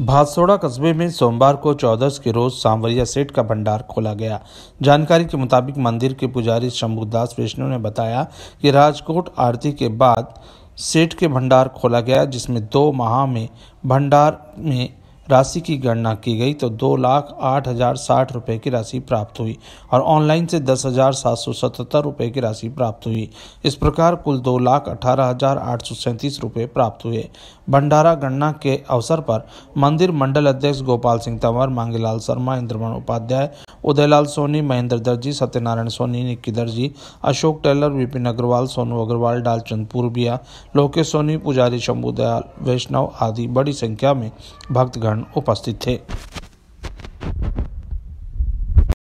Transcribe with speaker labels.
Speaker 1: भादसोड़ा कस्बे में सोमवार को चौदस के रोज सांवरिया सेठ का भंडार खोला गया जानकारी के मुताबिक मंदिर के पुजारी शंभुदास वैष्णव ने बताया कि राजकोट आरती के बाद सेठ के भंडार खोला गया जिसमें दो माह में भंडार में राशि की गणना की गई तो दो लाख आठ हज़ार साठ रुपये की राशि प्राप्त हुई और ऑनलाइन से दस हज़ार सात सौ सतहत्तर रुपये की राशि प्राप्त हुई इस प्रकार कुल दो लाख अठारह हज़ार आठ सौ सैंतीस रुपये प्राप्त हुए भंडारा गणना के अवसर पर मंदिर मंडल अध्यक्ष गोपाल सिंह तंवर मांगीलाल शर्मा इंद्रमण उपाध्याय उदयलाल सोनी महेंद्र दर्जी सत्यनारायण सोनी निक्की दर्जी अशोक टेलर विपिन अग्रवाल सोनू अग्रवाल डालचंद पूर्बिया लोकेश सोनी पुजारी शंभुदयाल वैष्णव आदि बड़ी संख्या में भक्तगण उपस्थित थे